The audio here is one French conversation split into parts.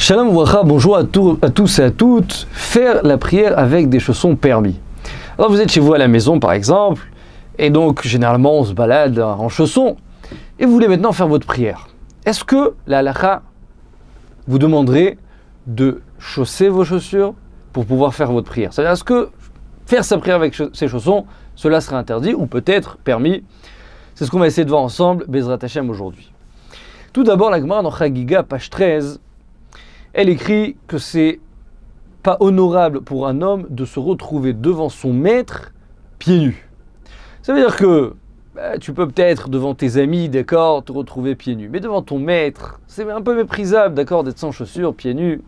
Shalom Wacha, bonjour à, tous et à toutes. Faire la prière avec des chaussons permis. Alors vous êtes chez vous à la maison par exemple, et donc généralement on se balade en chaussons, et vous voulez maintenant faire votre prière. Est-ce que la halakha vous demanderait de chausser vos chaussures pour pouvoir faire votre prière C'est-à-dire est-ce que faire sa prière avec ses chaussons, cela serait interdit ou peut-être permis C'est ce qu'on va essayer de voir ensemble, Bezrat Hashem aujourd'hui. Tout d'abord, la dans Chagiga, page 13, elle écrit que c'est pas honorable pour un homme de se retrouver devant son maître pieds nus. Ça veut dire que bah, tu peux peut-être devant tes amis, d'accord, te retrouver pieds nus, mais devant ton maître, c'est un peu méprisable, d'accord, d'être sans chaussures, pieds nus.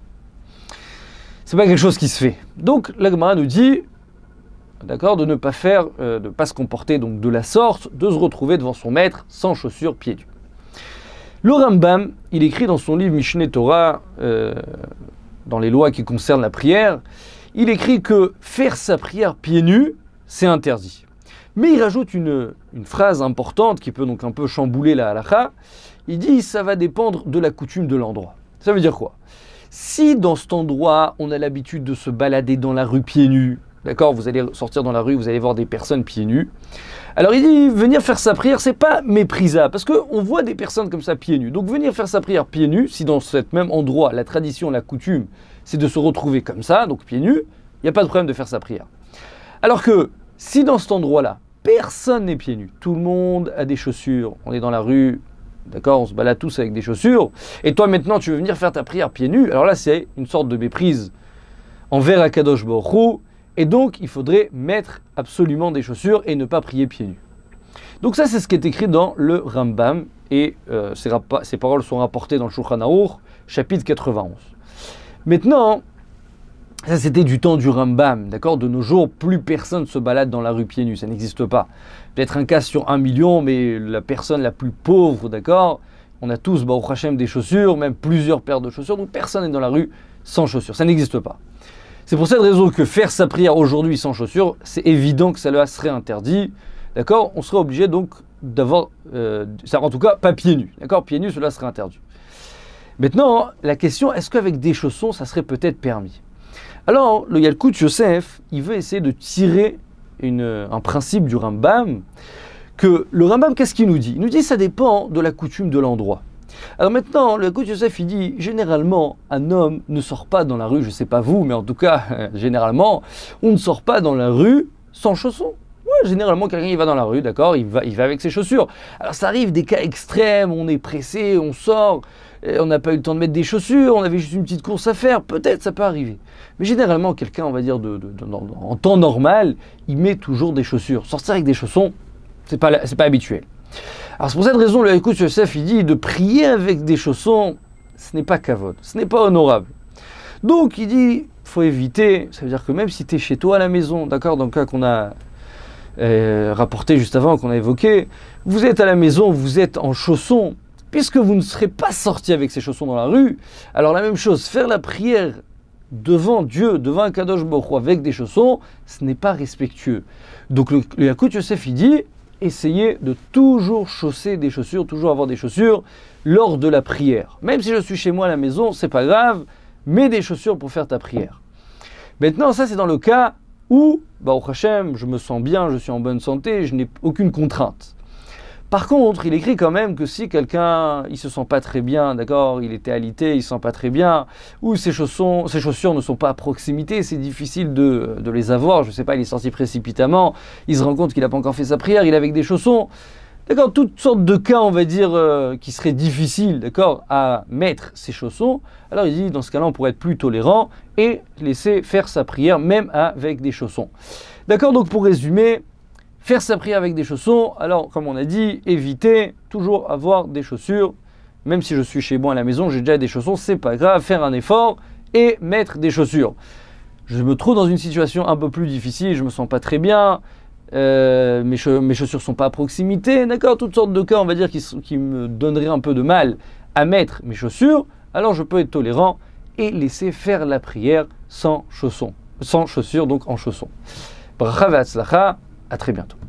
C'est pas quelque chose qui se fait. Donc l'Agmara nous dit, d'accord, de ne pas faire, euh, de pas se comporter donc de la sorte, de se retrouver devant son maître sans chaussures, pieds nus. Le Rambam, il écrit dans son livre Mishneh Torah, euh, dans les lois qui concernent la prière, il écrit que faire sa prière pieds nus, c'est interdit. Mais il rajoute une, phrase importante qui peut donc un peu chambouler la halakha. Il dit ça va dépendre de la coutume de l'endroit. Ça veut dire quoi Si dans cet endroit, on a l'habitude de se balader dans la rue pieds nus, D'accord Vous allez sortir dans la rue, vous allez voir des personnes pieds nus. Alors il dit venir faire sa prière, c'est pas méprisable parce qu'on voit des personnes comme ça pieds nus. Donc venir faire sa prière pieds nus, si dans cet même endroit la tradition, la coutume, c'est de se retrouver comme ça, donc pieds nus, il n'y a pas de problème de faire sa prière. Alors que si dans cet endroit-là, personne n'est pieds nus, tout le monde a des chaussures, on est dans la rue, d'accord, on se balade tous avec des chaussures, et toi maintenant tu veux venir faire ta prière pieds nus, alors là c'est une sorte de méprise envers Akadosh borro. Et donc, il faudrait mettre absolument des chaussures et ne pas prier pieds nus. Donc ça, c'est ce qui est écrit dans le Rambam, et euh, ces, paroles sont rapportées dans le Shulchan Aruch, chapitre 91. Maintenant, ça c'était du temps du Rambam, d'accord De nos jours, plus personne ne se balade dans la rue pieds nus, ça n'existe pas. Peut-être un cas sur un million, mais la personne la plus pauvre, d'accord On a tous, au des chaussures, même plusieurs paires de chaussures, donc personne n'est dans la rue sans chaussures, ça n'existe pas. C'est pour cette raison que faire sa prière aujourd'hui sans chaussures, c'est évident que cela serait interdit. D'accord On serait obligé donc d'avoir, euh, ça en tout cas pas pieds nus. D'accord Pieds nus, cela serait interdit. Maintenant, la question, est-ce qu'avec des chaussons, ça serait peut-être permis Alors, le Yalkut Yosef, il veut essayer de tirer un principe du Rambam, que le Rambam, qu'est-ce qu'il nous dit Il nous dit, ça dépend de la coutume de l'endroit. Alors maintenant, le coach Joseph, il dit, généralement, un homme ne sort pas dans la rue, je ne sais pas vous, mais en tout cas, généralement, on ne sort pas dans la rue sans chaussons. Ouais, généralement, quelqu'un il va dans la rue, d'accord, il va, il va avec ses chaussures. Alors ça arrive des cas extrêmes, on est pressé, on sort, et on n'a pas eu le temps de mettre des chaussures, on avait juste une petite course à faire, peut-être ça peut arriver. Mais généralement, quelqu'un, on va dire, en temps normal, il met toujours des chaussures. Sortir avec des chaussons, c'est pas, pas habituel. Alors c'est pour cette raison, le Yakut Joseph, il dit de prier avec des chaussons, ce n'est pas cavote, ce n'est pas honorable. Donc il dit, faut éviter, ça veut dire que même si tu es chez toi à la maison, d'accord, dans le cas qu'on a euh, rapporté juste avant, qu'on a évoqué, vous êtes à la maison, vous êtes en chaussons, puisque vous ne serez pas sorti avec ces chaussons dans la rue, alors la même chose, faire la prière devant Dieu, devant un Kadosh Baruch avec des chaussons, ce n'est pas respectueux. Donc le, Yakut Joseph, il dit, essayer de toujours chausser des chaussures, toujours avoir des chaussures lors de la prière. Même si je suis chez moi à la maison, c'est pas grave, mets des chaussures pour faire ta prière. Maintenant, ça c'est dans le cas où, bah, au Hachem, je me sens bien, je suis en bonne santé, je n'ai aucune contrainte. Par contre, il écrit quand même que si quelqu'un, il se sent pas très bien, d'accord, il était alité, il se sent pas très bien, ou ses chaussons, ses chaussures ne sont pas à proximité, c'est difficile de, les avoir, je ne sais pas, il est sorti précipitamment, il se rend compte qu'il n'a pas encore fait sa prière, il est avec des chaussons, d'accord, toutes sortes de cas, on va dire, euh, qui seraient difficiles, d'accord, à mettre ses chaussons, alors il dit, dans ce cas-là, on pourrait être plus tolérant et laisser faire sa prière, même avec des chaussons. D'accord, donc pour résumer, faire sa prière avec des chaussons. Alors, comme on a dit, éviter toujours avoir des chaussures. Même si je suis chez moi à la maison, j'ai déjà des chaussons, c'est pas grave, faire un effort et mettre des chaussures. Je me trouve dans une situation un peu plus difficile, je me sens pas très bien, euh, mes, chaussures mes sont pas à proximité, d'accord Toutes sortes de cas, on va dire, qui, me donneraient un peu de mal à mettre mes chaussures, alors je peux être tolérant et laisser faire la prière sans chaussons, sans chaussures, donc en chaussons. Bracha à très bientôt.